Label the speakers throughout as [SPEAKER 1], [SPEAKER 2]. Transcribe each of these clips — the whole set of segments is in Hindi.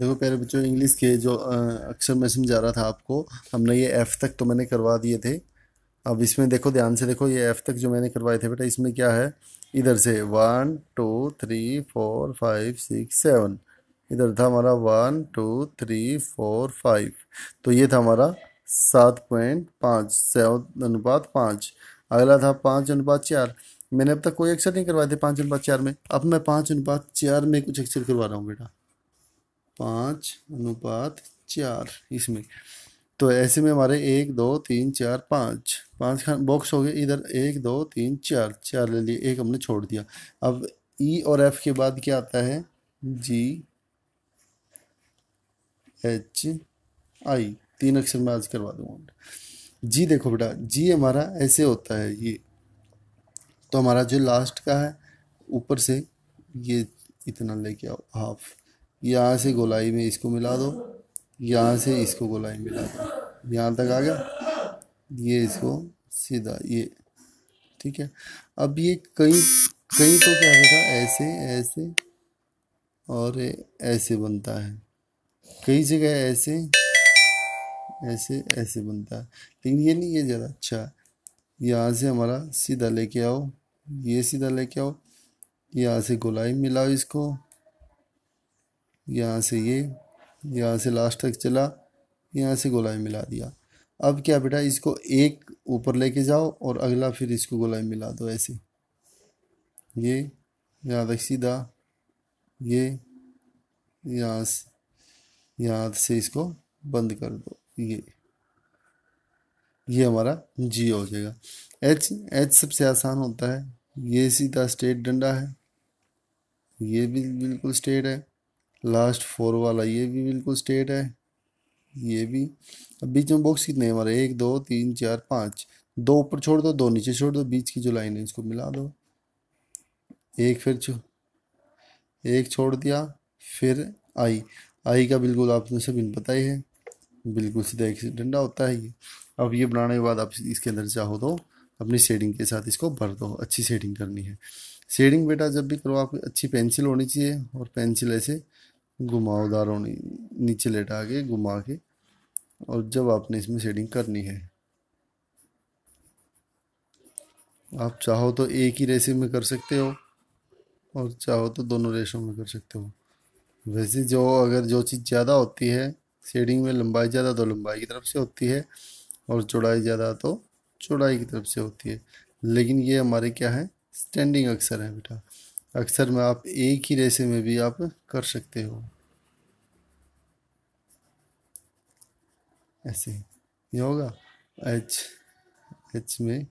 [SPEAKER 1] देखो प्यारे बच्चों इंग्लिश के जो अक्सर में समझा रहा था आपको हमने ये एफ़ तक तो मैंने करवा दिए थे अब इसमें देखो ध्यान से देखो ये एफ़ तक जो मैंने करवाए थे बेटा इसमें क्या है इधर से one two three four five six seven इधर था हमारा one two three four five तो ये था हमारा सात पॉइंट पाँच सेवन अनुपात पाँच अगला था पाँच अनुपात चार मैंने अब तक कोई अक्षर नहीं करवाए थे पाँच अनुपात चार में अब मैं पाँच अनुपात चार में कुछ अक्षर करवा रहा हूँ बेटा पाँच अनुपात चार इसमें तो ऐसे में हमारे एक दो तीन चार पाँच पाँच खान बॉक्स हो गए इधर एक दो तीन चार चार ले लिए एक हमने छोड़ दिया अब ई e और एफ के बाद क्या आता है जी एच आई तीन अक्षर में आज करवा दूंगा जी देखो बेटा जी हमारा ऐसे होता है ये तो हमारा जो लास्ट का है ऊपर से ये इतना लेके आओ हाफ यहाँ से गोलाई में इसको मिला दो यहाँ से इसको गोलाई में मिला दो यहाँ तक आ गया ये इसको सीधा ये ठीक है अब ये कई कई तो क्या होगा ऐसे ऐसे और ऐसे बनता है कई जगह ऐसे ऐसे ऐसे बनता है लेकिन ये नहीं ये ज़्यादा अच्छा है यहाँ से हमारा सीधा लेके आओ ये सीधा लेके आओ यहाँ से गोलाई मिलाओ इसको यहाँ से ये यहाँ से लास्ट तक चला यहाँ से गोलाई मिला दिया अब क्या बेटा इसको एक ऊपर लेके जाओ और अगला फिर इसको गोलाई मिला दो ऐसे ये यहाँ तक सीधा ये यहाँ से यहाँ से इसको बंद कर दो ये ये हमारा जी हो जाएगा एच एच सबसे आसान होता है ये सीधा स्ट्रेट डंडा है ये भी बिल्कुल स्ट्रेट है लास्ट फोर वाला ये भी बिल्कुल स्टेट है ये भी अब बीच में बॉक्स कितने हमारे एक दो तीन चार पाँच दो ऊपर छोड़ दो दो नीचे छोड़ दो बीच की जो लाइन है इसको मिला दो एक फिर छो एक छोड़ दिया फिर आई आई का बिल्कुल आपने सब इन पता ही है बिल्कुल सीधा एक डंडा होता है ये अब ये बनाने के बाद आप इसके अंदर चाहो तो अपनी शेडिंग के साथ इसको भर दो अच्छी शेडिंग करनी है शेडिंग बेटा जब भी करो आप अच्छी पेंसिल होनी चाहिए और पेंसिल ऐसे घुमावदार होनी नीचे लेटा के घुमा के और जब आपने इसमें शेडिंग करनी है आप चाहो तो एक ही रेशे में कर सकते हो और चाहो तो दोनों रेशों में कर सकते हो वैसे जो अगर जो चीज़ ज़्यादा होती है शेडिंग में लंबाई ज़्यादा तो लंबाई की तरफ से होती है और चौड़ाई ज़्यादा तो चौड़ाई की तरफ से होती है लेकिन ये हमारे क्या है स्टैंडिंग अक्सर है बेटा अक्सर में आप एक ही रेसे में भी आप कर सकते हो ऐसे ये होगा एच एच में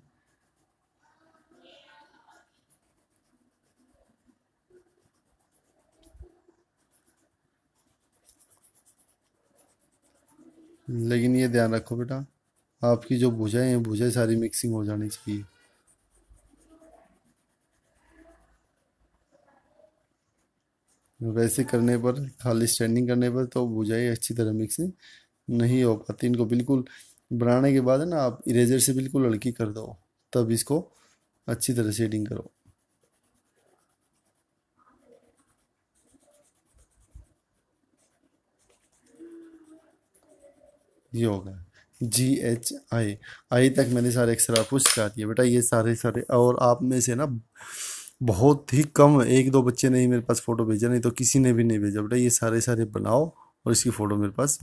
[SPEAKER 1] लेकिन ये ध्यान रखो बेटा आपकी जो भुजाएं हैं भुजाएं सारी मिक्सिंग हो जानी चाहिए वैसे करने पर खाली स्टैंडिंग करने पर तो बुझाई अच्छी तरह मिक्स नहीं हो पाती इनको बिल्कुल बनाने के बाद है ना आप इरेजर से बिल्कुल हल्की कर दो तब इसको अच्छी तरह शेडिंग करो ये होगा जी एच आई आई तक मैंने सारे अक्सर आपको सिखा दिए बेटा ये सारे सारे और आप में से ना बहुत ही कम एक दो बच्चे ने ही मेरे पास फ़ोटो भेजा नहीं तो किसी ने भी नहीं भेजा बेटा ये सारे सारे बनाओ और इसकी फ़ोटो मेरे पास